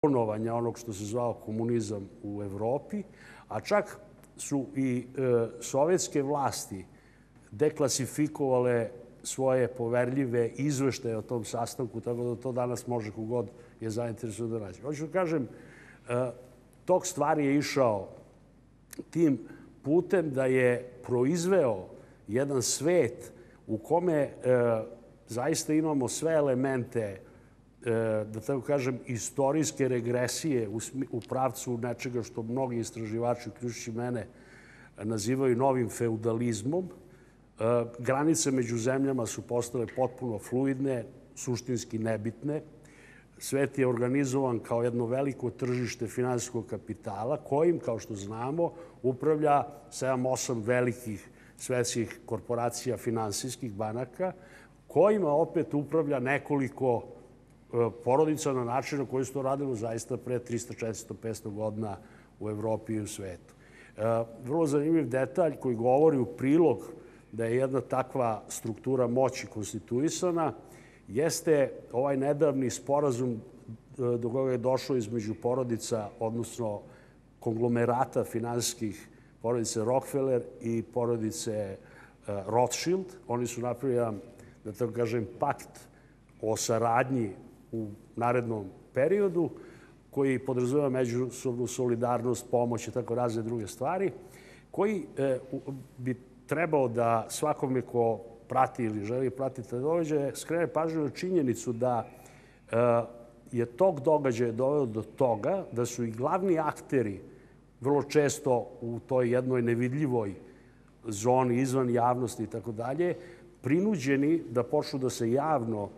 ponovanja onog što se zvao komunizam u Evropi, a čak su i e, sovjetske vlasti deklasifikovale svoje poverljive izveštaje o tom sastanku, tako da to danas može kogod je zainteresuo da rađe. Hoću da kažem, e, tog stvari je išao tim putem da je proizveo jedan svet u kome e, zaista imamo sve elemente E, da tako kažem, istorijske regresije u pravcu nečega što mnogi istraživači, uključujući mene, nazivaju novim feudalizmom. E, granice među zemljama su postale potpuno fluidne, suštinski nebitne. Svet je organizovan kao jedno veliko tržište finansijskog kapitala, kojim, kao što znamo, upravlja 7-8 velikih svetskih korporacija finansijskih banaka, kojima opet upravlja nekoliko korporacija E, porodica na način na koji su to radili zaista pre 300, 400, 500 godina u Evropi i u svetu. E, vrlo zanimljiv detalj koji govori u prilog da je jedna takva struktura moći konstituisana jeste ovaj nedavni sporazum e, do koga je došlo između porodica, odnosno konglomerata finanskih porodice Rockefeller i porodice Rothschild. Oni su napravili jedan, da tako kažem, pakt o saradnji u narednom periodu, koji podrazumeva međusobnu solidarnost, pomoć i tako razne druge stvari, koji e, bi trebao da svakome ko prati ili želi pratiti događaje, skrene pažnju na činjenicu da e, je tog događaja doveo do toga da su i glavni akteri vrlo često u toj jednoj nevidljivoj zoni izvan javnosti i tako dalje, prinuđeni da počnu da se javno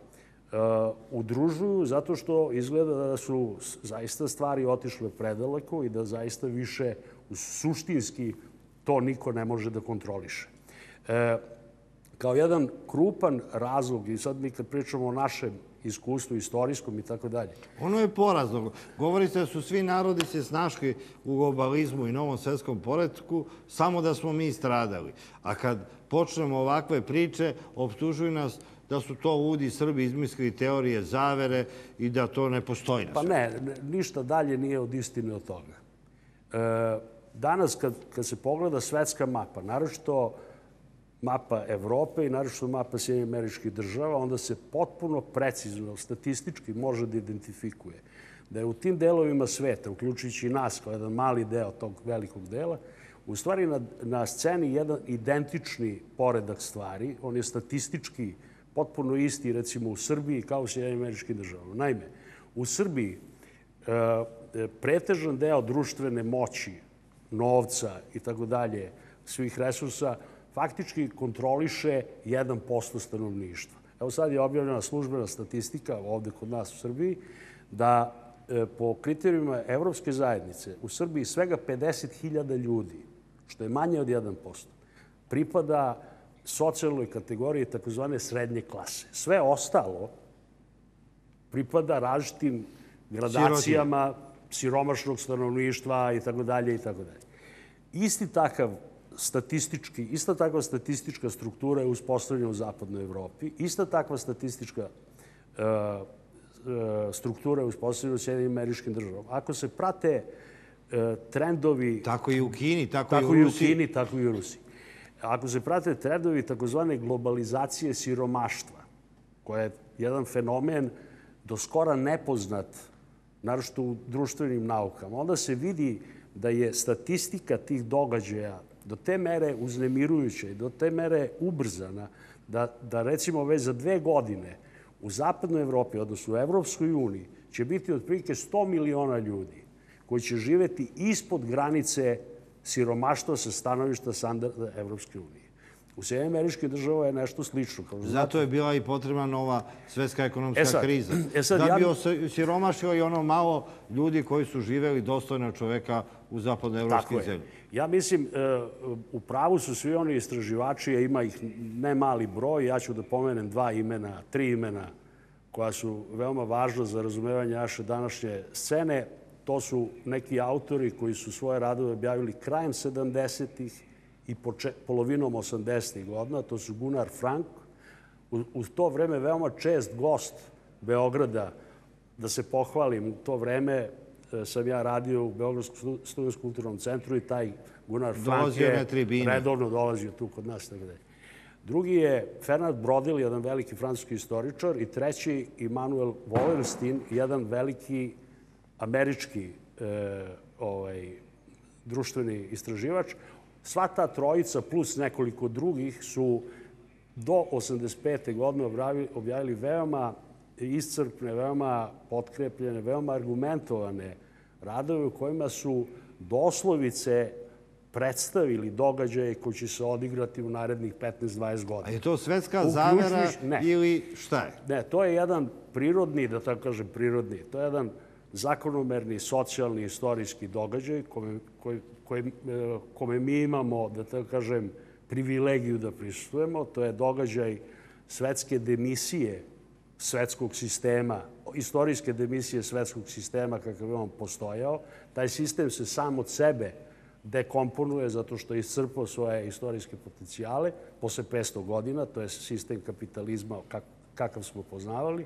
Uh, udružuju zato što izgleda da su zaista stvari otišle predaleko i da zaista više suštinski to niko ne može da kontroliše. E, kao jedan krupan razlog, i sad mi kad pričamo o našem iskustvu, istorijskom i tako dalje. Ono je porazno. Govori se da su svi narodi se snaški u globalizmu i novom svjetskom poredku, samo da smo mi stradali. A kad počnemo ovakve priče, optužuju nas da su to udi Srbi izmislili teorije zavere i da to ne postoji. Pa ne, ništa dalje nije od istine od toga. E, danas kad se pogleda svetska mapa, naročito mapa Evrope i naročito mapa Sjedinja američkih država, onda se potpuno precizno, statistički može da identifikuje da je u tim delovima sveta, uključujući i nas kao jedan mali deo tog velikog dela, u stvari na sceni jedan identični poredak stvari, on je statistički potpuno isti, recimo, u Srbiji kao u Sjedinim američkim državama. Naime, u Srbiji e, e, pretežan deo društvene moći, novca i tako dalje, svih resursa, faktički kontroliše 1% stanovništva. Evo sad je objavljena službena statistika ovde kod nas u Srbiji da e, po kriterijima Evropske zajednice u Srbiji svega 50.000 ljudi, što je manje od 1%, pripada socijalnoj kategoriji takozvane srednje klase. Sve ostalo pripada različitim gradacijama siromašnog stanovništva i tako dalje i tako dalje. Isti takav statistički, ista takva statistička struktura je uspostavljena u Zapadnoj Evropi, ista takva statistička e, e, struktura je uspostavljena u Sjedinim američkim državama. Ako se prate e, trendovi... Tako i u Kini, Tako i u Kini, tako i u Rusiji ako se prate trendovi takozvane globalizacije siromaštva, koja je jedan fenomen do skora nepoznat, naravno u društvenim naukama, onda se vidi da je statistika tih događaja do te mere uznemirujuća i do te mere ubrzana da, da recimo već za dve godine u Zapadnoj Evropi, odnosno u Evropskoj uniji, će biti otprilike 100 miliona ljudi koji će živeti ispod granice siromaštvo sa stanovišta standarda Evropske unije. U sve američke države je nešto slično. Zato je bila i potrebna nova svjetska ekonomska e kriza. E da bi osiromašio i ono malo ljudi koji su živeli dostojno čoveka u zapadnoevropskih zemlji. Ja mislim, e, u pravu su svi oni istraživači, ima ih ne mali broj. Ja ću da pomenem dva imena, tri imena koja su veoma važna za razumevanje naše današnje scene to su neki autori koji su svoje radove objavili krajem 70-ih i polovinom 80-ih godina. To su Gunnar Frank, u to vreme veoma čest gost Beograda. Da se pohvalim, u to vreme e, sam ja radio u Beogradskom studijenskom kulturnom centru i taj Gunnar Frank je redovno dolazio tu kod nas. Drugi je Fernand Brodil, jedan veliki francuski istoričar, i treći je Immanuel Wallerstein, jedan veliki američki e, ovaj, društveni istraživač, sva ta trojica plus nekoliko drugih su do 1985. godine objavili veoma iscrpne, veoma potkrepljene, veoma argumentovane radove u kojima su doslovice predstavili događaje koji će se odigrati u narednih 15-20 godina. A je to svetska zavera ili šta je? Ne, to je jedan prirodni, da tako kažem, prirodni. To je jedan zakonomerni, socijalni, istorijski događaj e, kome mi imamo, da tako kažem, privilegiju da prisutujemo. To je događaj svetske demisije svetskog sistema, istorijske demisije svetskog sistema kakav je on postojao. Taj sistem se sam od sebe dekomponuje zato što je iscrpao svoje istorijske potencijale posle 500 godina, to je sistem kapitalizma kakav smo poznavali.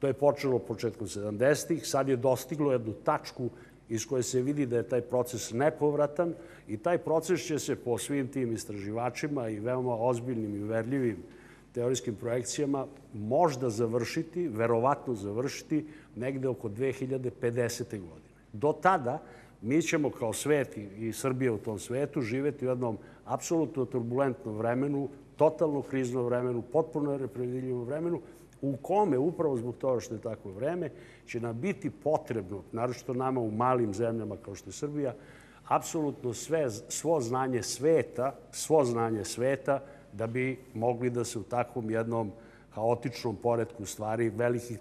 To je počelo početkom 70-ih, sad je dostiglo jednu tačku iz koje se vidi da je taj proces nepovratan i taj proces će se po svim tim istraživačima i veoma ozbiljnim i verljivim teorijskim projekcijama možda završiti, verovatno završiti, negde oko 2050. godine. Do tada mi ćemo kao svet i Srbija u tom svetu živeti u jednom apsolutno turbulentnom vremenu, totalno kriznom vremenu, potpuno nepredeljivom vremenu, u kome, upravo zbog toga što je tako vreme, će nam biti potrebno, naročito nama u malim zemljama kao što je Srbija, apsolutno svo znanje sveta, svo znanje sveta, da bi mogli da se u takvom jednom haotičnom poredku stvari velikih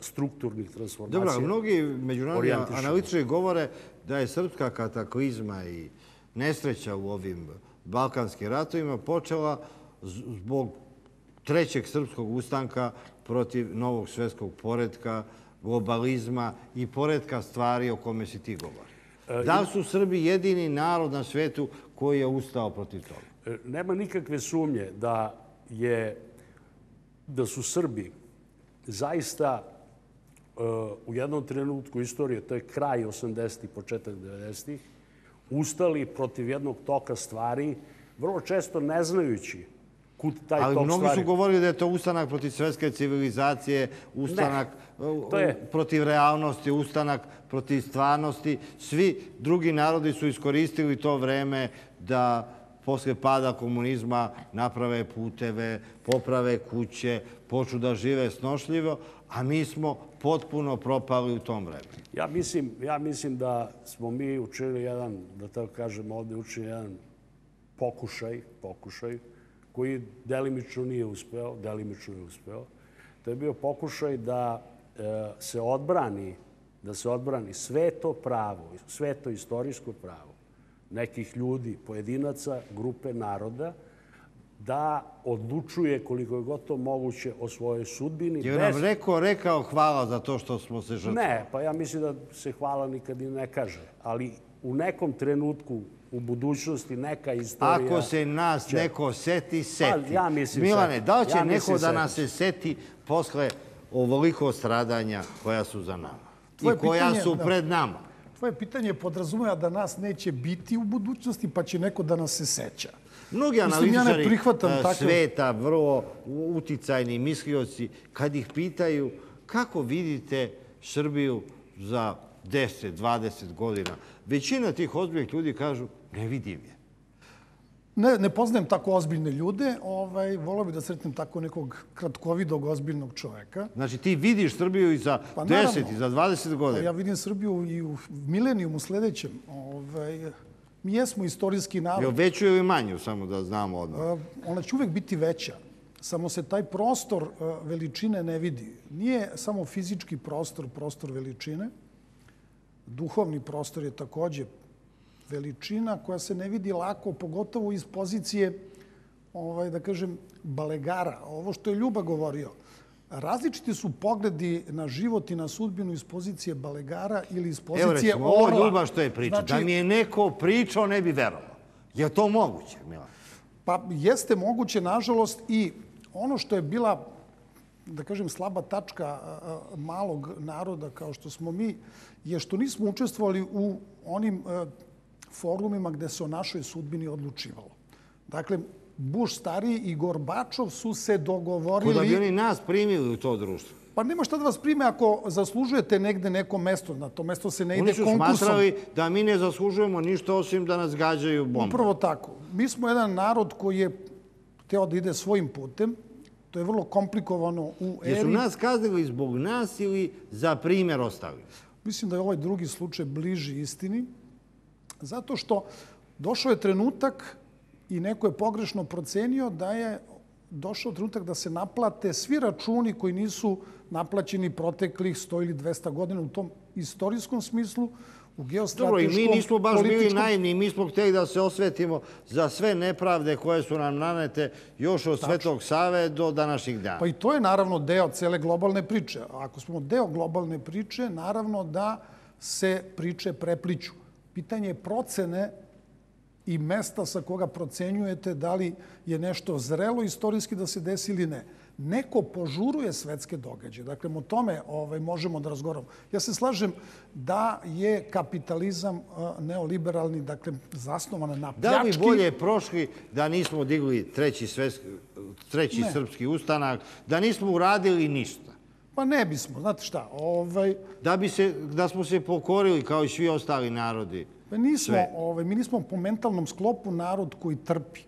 strukturnih transformacija orijentišu. Dobro, mnogi međunarodni analitiče govore da je srpska kataklizma i nesreća u ovim balkanskim ratovima počela zbog trećeg srpskog ustanka protiv novog svjetskog poredka, globalizma i poredka stvari o kome si ti govori. E, da li su Srbi jedini narod na svetu koji je ustao protiv toga? E, nema nikakve sumnje da su Srbi zaista e, u jednom trenutku istorije, to je kraj 80-ih, početak 90-ih, ustali protiv jednog toka stvari, vrlo često ne znajući kud taj tok stvari. Ali mnogi su govorili da je to ustanak protiv svetske civilizacije, ustanak uh, protiv realnosti, ustanak protiv stvarnosti. Svi drugi narodi su iskoristili to vreme da posle pada komunizma naprave puteve, poprave kuće, poču da žive snošljivo, a mi smo potpuno propali u tom vremenu. Ja mislim da smo mi učili jedan, da tako kažem, ovdje učili jedan pokušaj, pokušaj, koji delimično nije uspeo, delimično je uspeo. To je bio pokušaj da e, se odbrani da se odbrani sve to pravo, sve to istorijsko pravo nekih ljudi, pojedinaca, grupe, naroda, da odlučuje koliko je gotovo moguće o svojoj sudbini. Je nam rekao, rekao hvala za to što smo se žrtvali? Ne, pa ja mislim da se hvala nikad i ne kaže. Ali u nekom trenutku u budućnosti neka istorija... Ako se nas neko seti, pa, seti. Milane, da li će neko da nas se seti posle ovoliko stradanja koja su za nama i koja su pred nama? Tvoje pitanje podrazumaja da nas neće biti u budućnosti, pa će neko da nas se seća. Mnogi analitičari e, sveta, vrlo uticajni mislioci, kad ih pitaju kako vidite Srbiju za 10, 20 godina. Većina tih ozbiljnih ljudi kažu ne vidim je. Ne, ne poznajem tako ozbiljne ljude. Ovaj, volao bih da sretnem tako nekog kratkovidog ozbiljnog čoveka. Znači ti vidiš Srbiju i za 10, pa i za 20 pa godina. Ja vidim Srbiju i u milenijumu sljedećem. Ovaj, mi jesmo istorijski narod. Jel veću ili manju, samo da znamo odmah? E, ona će uvek biti veća. Samo se taj prostor e, veličine ne vidi. Nije samo fizički prostor, prostor veličine, duhovni prostor je takođe veličina koja se ne vidi lako, pogotovo iz pozicije, ovaj, da kažem, balegara. Ovo što je Ljuba govorio, različiti su pogledi na život i na sudbinu iz pozicije balegara ili iz pozicije orla. Evo rećemo, ovo Ljuba što je pričao. Da znači- mi je neko pričao, ne bi verovao. Je to moguće, Milan? Pa jeste moguće, nažalost, i ono što je bila da kažem, slaba tačka malog naroda kao što smo mi, je što nismo učestvovali u onim e, forumima gde se o našoj sudbini odlučivalo. Dakle, Buš stari i Gorbačov su se dogovorili... Kada bi oni nas primili u to društvo? Pa nema šta da vas prime ako zaslužujete negde neko mesto. Na to mesto se ne ide konkursom. Oni su smatrali da mi ne zaslužujemo ništa osim da nas gađaju bombe. Upravo tako. Mi smo jedan narod koji je teo da ide svojim putem. To je vrlo komplikovano u eri... Jesu nas kaznili zbog nas ili za primjer ostavili? Mislim da je ovaj drugi slučaj bliži istini, zato što došao je trenutak i neko je pogrešno procenio da je došao trenutak da se naplate svi računi koji nisu naplaćeni proteklih 100 ili 200 godina u tom istorijskom smislu, u geostrateškom političkom... Dobro, i mi nismo baš bili naivni, mi smo htjeli da se osvetimo za sve nepravde koje su nam nanete još od Svetog Save do današnjih dana. Pa i to je naravno deo cele globalne priče. Ako smo deo globalne priče, naravno da se priče prepliču. Pitanje je procene i mesta sa koga procenjujete da li je nešto zrelo istorijski da se desi ili ne. Neko požuruje svetske događaje. Dakle, o tome ovaj, možemo da razgovaramo. Ja se slažem da je kapitalizam neoliberalni, dakle, zasnovan na pljački. Da li bolje prošli da nismo digli treći, svetski, treći srpski ustanak, da nismo uradili ništa? Pa ne bismo, znate šta. Ovaj... Da, bi se, da smo se pokorili kao i svi ostali narodi. Pa nismo, ove, ovaj, mi nismo po mentalnom sklopu narod koji trpi.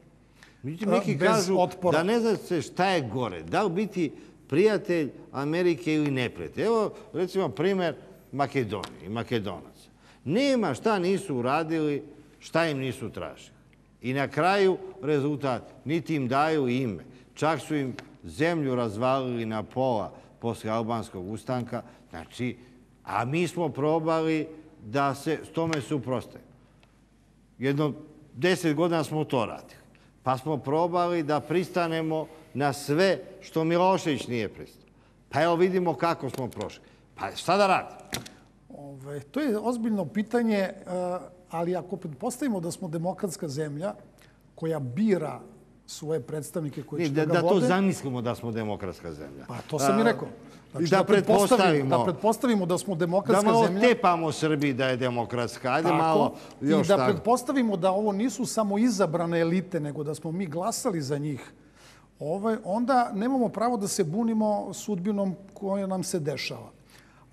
Međutim, neki kažu da ne znate šta je gore. Da li biti prijatelj Amerike ili neprijatelj? Evo, recimo, primjer Makedonije i Makedonaca. Nema šta nisu uradili, šta im nisu tražili. I na kraju rezultat, niti im daju ime. Čak su im zemlju razvalili na pola posle albanskog ustanka. Znači, a mi smo probali da se s tome suproste. Jedno deset godina smo to radili. Pa smo probali da pristanemo na sve što Milošević nije pristao. Pa evo vidimo kako smo prošli. Pa šta da radim? Ove, to je ozbiljno pitanje, eh, ali ako postavimo da smo demokratska zemlja koja bira svoje predstavnike koji će da ga vode... Da to vode, zamislimo da smo demokratska zemlja. Pa to sam i eh, rekao. Znači, da, da, pretpostavimo, da pretpostavimo da smo demokratska zemlja. Da malo zemlja, tepamo Srbiji da je demokratska. Ajde tako, malo još I da tako. pretpostavimo da ovo nisu samo izabrane elite, nego da smo mi glasali za njih. Ovaj, onda nemamo pravo da se bunimo sudbinom koja nam se dešava.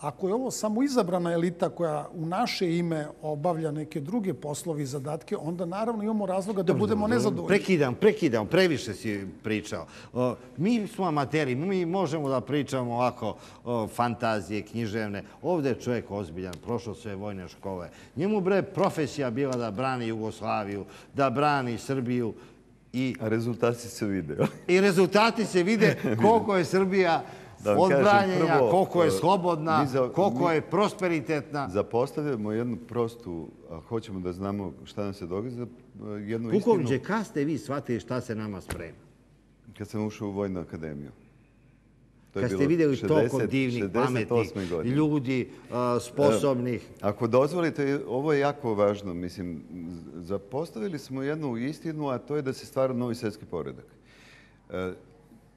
Ako je ovo samo izabrana elita koja u naše ime obavlja neke druge poslovi i zadatke, onda naravno imamo razloga da budemo nezadovoljni. Prekidam, prekidam, previše si pričao. Mi smo amateri, mi možemo da pričamo ovako fantazije književne. Ovdje je čovjek ozbiljan, prošao sve vojne škole. Njemu bre profesija bila da brani Jugoslaviju, da brani Srbiju. A rezultati se vide. I rezultati se vide koliko je Srbija odbranjenja, koliko je e, slobodna, koliko je prosperitetna. Zapostavljamo jednu prostu, hoćemo da znamo šta nam se događa, e, jednu istinu. Pukovđe, kada ste vi shvatili šta se nama sprema? Kad sam ušao u Vojnu akademiju. Kad ste vidjeli toliko divnih, pametnih ljudi, e, sposobnih... Ako dozvolite, ovo je jako važno. Mislim, Zapostavili smo jednu istinu, a to je da se stvara novi svjetski poredak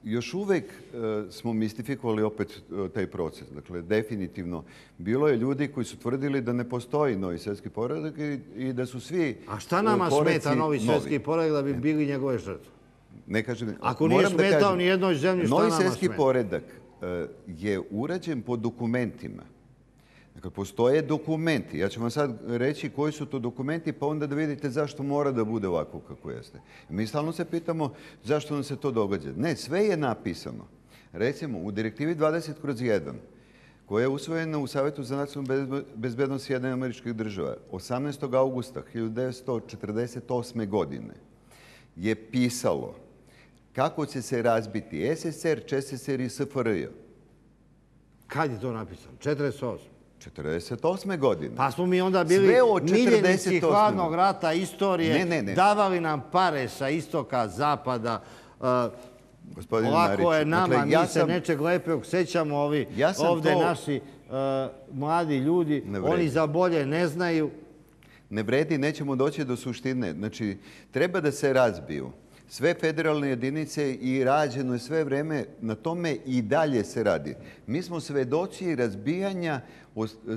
još uvek e, smo mistifikovali opet e, taj proces. Dakle, definitivno, bilo je ljudi koji su tvrdili da ne postoji novi svjetski poradak i da su svi... A šta nama e, smeta novi svjetski poradak da bi bili njegove žrtve? Ne kažem... Ako nije smetao ni jednoj zemlji, šta nama smeta? Novi svjetski poradak je urađen po dokumentima Dakle, postoje dokumenti. Ja ću vam sad reći koji su to dokumenti, pa onda da vidite zašto mora da bude ovako kako jeste. Mi stalno se pitamo zašto nam se to događa. Ne, sve je napisano. Recimo, u direktivi 20 kroz 1, koja je usvojena u Savetu za nacionalnu bezbednost jedne američkih država, 18. augusta 1948. godine je pisalo kako će se razbiti SSR, ČSSR i SFRJ. Kad je to napisano? 48. 1948. godine. Pa smo mi onda bili miljenici hladnog rata, istorije, davali nam pare sa istoka, zapada. E, ovako je nama, dakle, mi se nečeg lepeog sećamo ovi ovdje naši e, mladi ljudi. Oni za bolje ne znaju. Ne vredi, nećemo doći do suštine. Znači, treba da se razbiju sve federalne jedinice i rađeno je sve vreme, na tome i dalje se radi. Mi smo svedoci razbijanja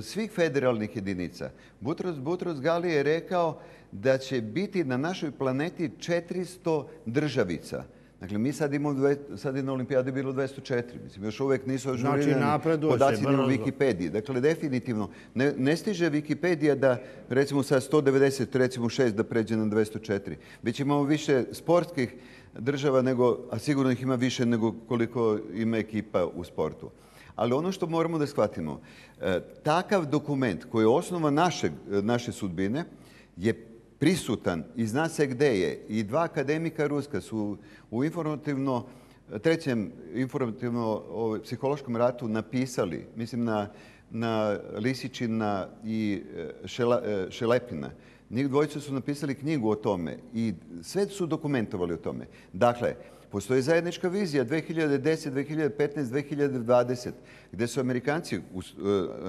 svih federalnih jedinica. Butros Butros Gali je rekao da će biti na našoj planeti 400 državica. Dakle, mi sad imamo, sad je na olimpijadi bilo 204. Mislim, još uvijek nisu znači, ažurirani znači, podaci na Wikipediji. Dakle, definitivno, ne, ne stiže Wikipedija da, recimo, sa 190, recimo, 6 da pređe na 204. Već imamo više sportskih država, nego, a sigurno ih ima više nego koliko ima ekipa u sportu. Ali ono što moramo da shvatimo, e, takav dokument koji je osnova naše, naše sudbine je prisutan i zna se gde je. I dva akademika Ruska su u informativno trećem informativno-psihološkom ovaj, ratu napisali, mislim na, na Lisičina i e, Šela, e, Šelepina, njih dvojica su napisali knjigu o tome i sve su dokumentovali o tome. Dakle, postoji zajednička vizija 2010, 2015, 2020, gdje su Amerikanci, e,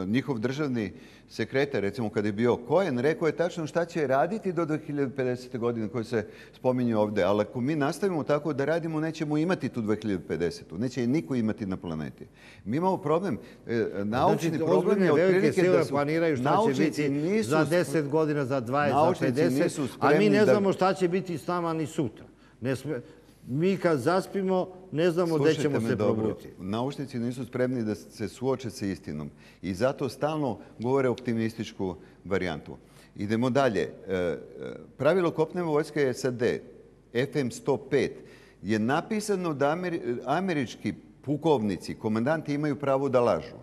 njihov državni sekretar, recimo kada je bio Cohen, rekao je tačno šta će raditi do 2050. godine koji se spominju ovdje. Ali ako mi nastavimo tako da radimo, nećemo imati tu 2050-u. Neće je niko imati na planeti. Mi imamo problem. E, naučni znači, problem je otprilike da su... planiraju šta će biti za 10 godina, za 20, za 50, a mi ne znamo šta će biti s nama ni sutra. Mi kad zaspimo, ne znamo gdje ćemo se probuditi. Naučnici nisu spremni da se suoče sa istinom. I zato stalno govore optimističku varijantu. Idemo dalje. E, e, pravilo kopne vojske SAD, FM 105, je napisano da e, američki pukovnici, komandanti imaju pravo da lažu.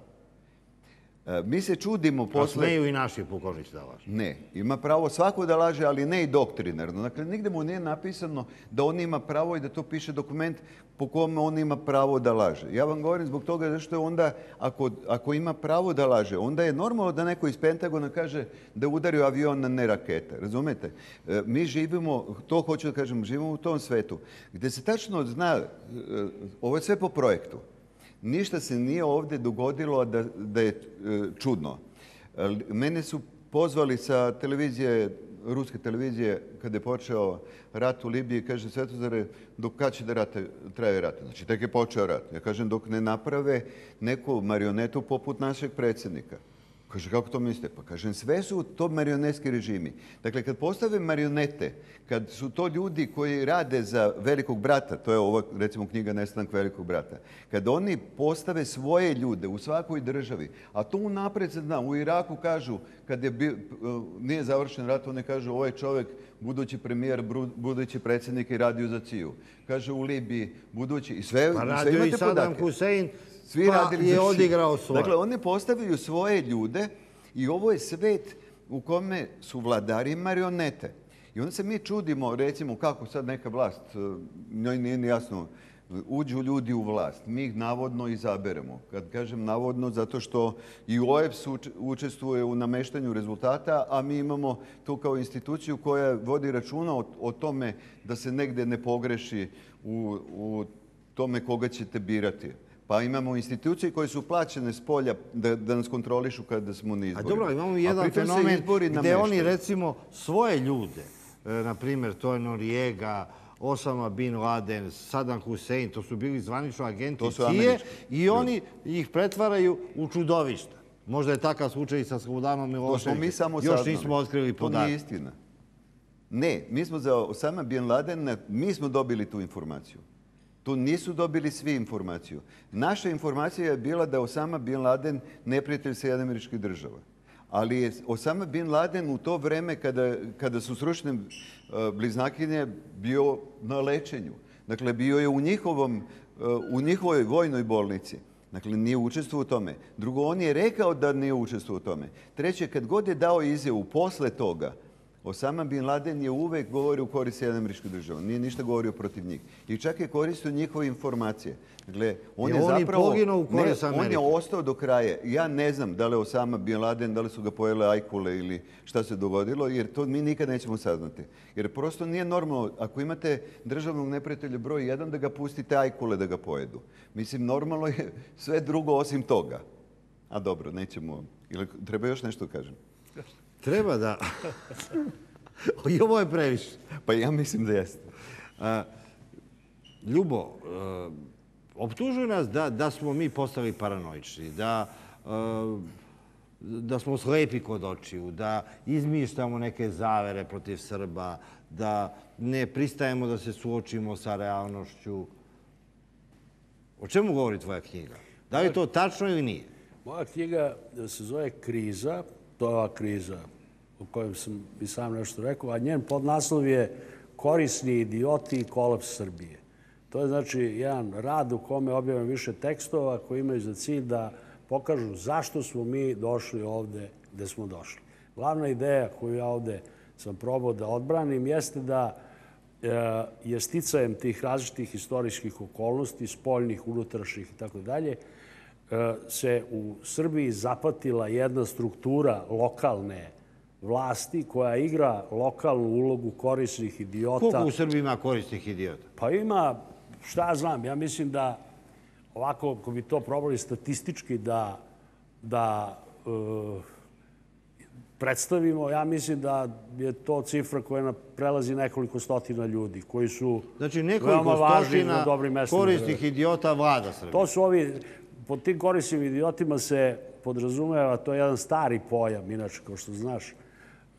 E, mi se čudimo posle... A smeju i naši pukovnici da laže. Ne, ima pravo svako da laže, ali ne i doktrinerno. Dakle, nigde mu nije napisano da on ima pravo i da to piše dokument po kome on ima pravo da laže. Ja vam govorim zbog toga zašto je onda, ako, ako ima pravo da laže, onda je normalno da neko iz Pentagona kaže da udari avion na ne rakete. Razumete? E, mi živimo, to hoću da kažem, živimo u tom svetu gde se tačno zna, e, ovo je sve po projektu, ništa se nije ovdje dogodilo da, da je e, čudno. E, mene su pozvali sa televizije, ruske televizije, kada je počeo rat u Libiji, kaže Svetozare, dok kad će da rata, traje rat? Znači, tek je počeo rat. Ja kažem, dok ne naprave neku marionetu poput našeg predsjednika. Kaže, kako to mislite? Pa kažem, sve su to marionetski režimi. Dakle, kad postave marionete, kad su to ljudi koji rade za velikog brata, to je ova, recimo, knjiga Nestanak velikog brata, kad oni postave svoje ljude u svakoj državi, a to unapred se zna, u Iraku kažu, kad je bil, e, nije završen rat, oni kažu, ovaj čovjek, budući premijer, budući predsjednik i radio za CIU. Kaže, u Libiji, budući, i sve, pa sve imate podatke. radio i Saddam Hussein, svi pa radili je odigrao svoje. Dakle, oni postavljaju svoje ljude i ovo je svet u kome su vladari marionete. I onda se mi čudimo, recimo, kako sad neka vlast, e, njoj nije jasno, uđu ljudi u vlast, mi ih navodno izaberemo. Kad kažem navodno, zato što i OEPS učestvuje u nameštanju rezultata, a mi imamo tu kao instituciju koja vodi računa o tome da se negde ne pogreši u tome koga ćete birati. Pa imamo institucije koje su plaćene s polja da nas kontrolišu kada smo na izborima. A dobro, imamo jedan fenomen gde oni recimo svoje ljude, e, na primjer to je Osama Bin Laden, Saddam Hussein, to su bili zvanično agenti CIA i oni ih pretvaraju u čudovišta. Možda je takav slučaj i sa Slobodanom Miloševićem. Još nismo otkrili podatak. To nije istina. Ne, mi smo za Osama Bin Laden, mi smo dobili tu informaciju. Tu nisu dobili svi informaciju. Naša informacija je bila da Osama Bin Laden neprijatelj se jedan američki država. Ali je Osama Bin Laden u to vreme kada su srušne e, bliznakinje bio na lečenju. Dakle, bio je u e, njihovoj vojnoj bolnici. Dakle, nije učestvo u tome. Drugo, on je rekao da nije učestvo u tome. Treće, kad god je dao izjevu posle toga, Osama Bin Laden je uvek govorio u koristu jedne američke države. Nije ništa govorio protiv njih. I čak je koristio njihove informacije. Gle, on je, je on zapravo... On u ne, On je ostao do kraja. Ja ne znam da li je Osama Bin Laden, da li su ga pojele ajkule ili šta se dogodilo, jer to mi nikad nećemo saznati. Jer prosto nije normalno, ako imate državnog neprijatelja broj 1, da ga pustite ajkule da ga pojedu. Mislim, normalno je sve drugo osim toga. A dobro, nećemo... Ili treba još nešto kažem? Treba da... I ovo je previše. Pa ja mislim da jeste. Ljubo, e, optužuju nas da smo mi postali paranojični, e, da smo slepi kod očiju, da izmištamo neke zavere protiv Srba, da ne pristajemo da se suočimo sa realnošću. O čemu govori tvoja knjiga? Da li je to tačno ili nije? Moja knjiga se zove Kriza to je ova kriza o kojoj sam i sam nešto rekao, a njen podnaslov je korisni idioti i kolaps Srbije. To je znači jedan rad u kome objavim više tekstova koji imaju za cilj da pokažu zašto smo mi došli ovde gde smo došli. Glavna ideja koju ja ovde sam probao da odbranim jeste da e, je sticajem tih različitih istorijskih okolnosti, spoljnih, unutrašnjih i tako dalje, E, se u Srbiji zapatila jedna struktura lokalne vlasti koja igra lokalnu ulogu korisnih idiota. Koliko u Srbiji ima korisnih idiota? Pa ima, šta ja znam, ja mislim da ovako, ako bi to probali statistički da, da e, predstavimo, ja mislim da je to cifra koja prelazi nekoliko stotina ljudi koji su znači, veoma važni na dobrim mestima. Znači, nekoliko stotina korisnih idiota vlada Srbije. To su ovi Pod tim korisnim idiotima se podrazumeva, to je jedan stari pojam, inače, kao što znaš,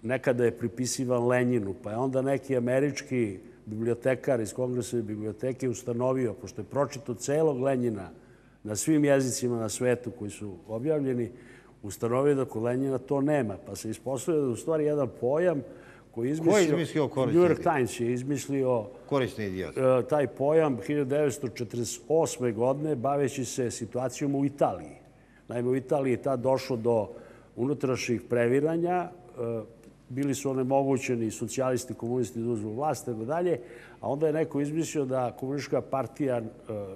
nekada je pripisivan Lenjinu, pa je onda neki američki bibliotekar iz Kongresove biblioteke ustanovio, pošto je pročito celog Lenjina na svim jezicima na svetu koji su objavljeni, ustanovio da kod Lenjina to nema. Pa se ispostavio da je u stvari jedan pojam koji je izmislio... Ko izmislio korisni New York Times je izmislio... Korisni idiot. E, taj pojam 1948. godine, baveći se situacijom u Italiji. Naime, u Italiji je tad došlo do unutrašnjih previranja, e, bili su one mogućeni socijalisti, komunisti, duzbu vlast, tako dalje, a onda je neko izmislio da Komunistička partija e,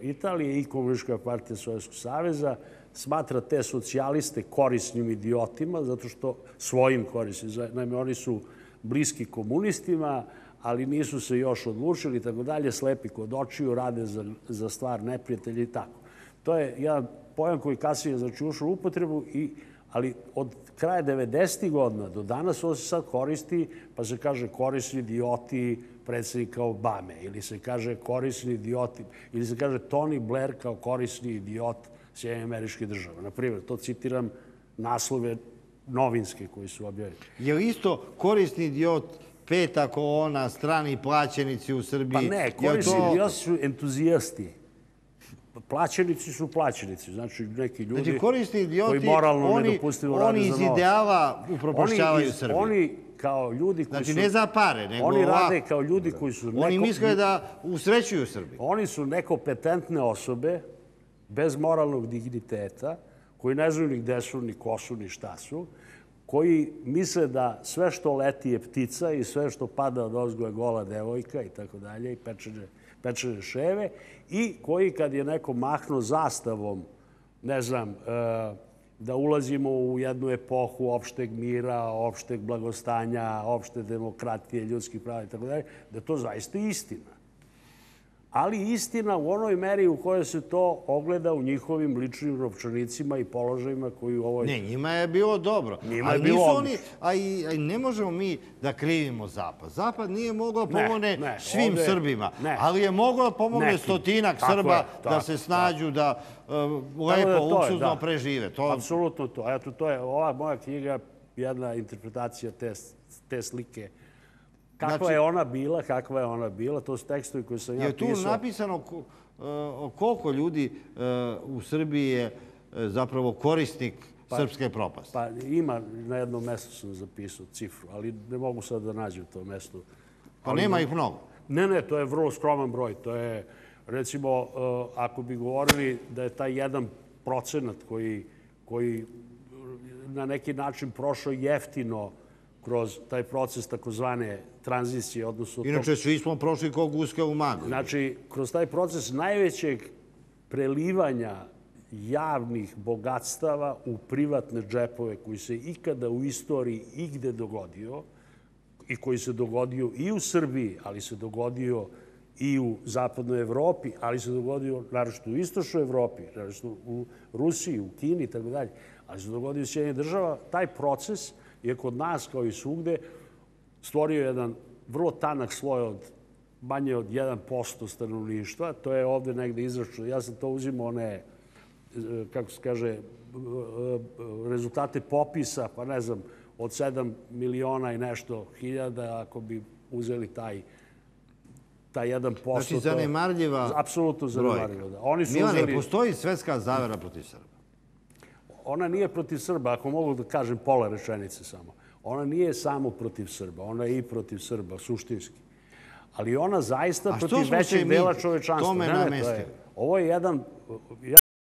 Italije i Komunistička partija Sovjetskog saveza smatra te socijaliste korisnim idiotima, zato što svojim korisnim, naime, oni su bliski komunistima, ali nisu se još odlučili i tako dalje, slepi kod očiju, rade za stvar neprijatelji i tako. To je jedan pojam koji kasnije znači ušao u upotrebu, ali od kraja 90. godina do danas on se sad koristi, pa se kaže korisni idioti predsednika Obame, ili se kaže korisni idioti, ili se kaže Tony Blair kao korisni idiot Sjedinje američke države. Naprimjer, to citiram naslove novinske koji su objavili. Je li isto korisni idiot peta ona, strani plaćenici u Srbiji? Pa ne, korisni idiot su entuzijasti. Plaćenici su plaćenici, znači neki ljudi znači, koji moralno ne dopustili rade za novac. Oni iz ideala upropošćavaju Srbiju. Oni kao ljudi koji znači, su... Znači ne za pare, nego... Oni rade kao ljudi koji su... Oni misle da usrećuju Srbiju. Oni su nekopetentne osobe, bez moralnog digniteta, koji ne znaju ni gde su, ni ko su, ni šta su, koji misle da sve što leti je ptica i sve što pada od je gola devojka i tako dalje i pečene ševe i koji kad je neko mahno zastavom, ne znam, e, da ulazimo u jednu epohu opšteg mira, opšteg blagostanja, opšte demokratije, ljudskih prava i tako dalje, da to zaista je istina ali istina u onoj meri u kojoj se to ogleda u njihovim ličnim ropčanicima i položajima koji u ovoj... Ne, njima je bilo dobro. Njima je bilo oni, A i ne možemo mi da krivimo Zapad. Zapad nije mogao pomogne svim Srbima, ali je mogao pomogne stotinak Srba da se snađu, da uh, lepo, uksuzno prežive. To... Apsolutno to. Eto, to je ova moja knjiga, jedna interpretacija te, te slike Kakva znači- je ona bila, kakva je ona bila, to su tekstovi koji sam ja pisao. Je tu napisano e, koliko ljudi e, u Srbiji je e, zapravo korisnik pa- srpske propaste? Pa ima, na jednom mjestu sam zapisao cifru, ali ne mogu sad da nađem to mjesto. Pa nema ih mnogo? Ne, ne, to je vrlo skroman broj. To je, recimo, ako bi govorili da je taj jedan procenat koji, koji na neki način prošao jeftino kroz taj proces takozvane tranzicije. Inače, svi smo prošli kao guske u magu. Znači, kroz taj proces najvećeg prelivanja javnih bogatstava u privatne džepove koji se ikada u istoriji igde dogodio i koji se dogodio i u Srbiji, ali se dogodio i u zapadnoj Evropi, ali se dogodio naročito u istočnoj Evropi, naročito u Rusiji, u Kini i tako dalje, ali se dogodio u Sjedinje država, taj proces je je kod nas kao i svugde stvorio jedan vrlo tanak sloj od manje od 1% stanovništva. To je ovde negde izračno. Ja sam to uzimao one, e, kako se kaže, e, rezultate popisa, pa ne znam, od 7 miliona i nešto hiljada, ako bi uzeli taj taj 1%. Znači, zanimarljiva brojka. Apsolutno zanimarljiva. Milan, ne postoji svetska zavera protiv Srba? ona nije protiv Srba, ako mogu da kažem pola rečenice samo. Ona nije samo protiv Srba, ona je i protiv Srba, suštinski. Ali ona zaista protiv većeg dela čovečanstva. A što smo se mi tome namestili? Ovo je jedan... Ja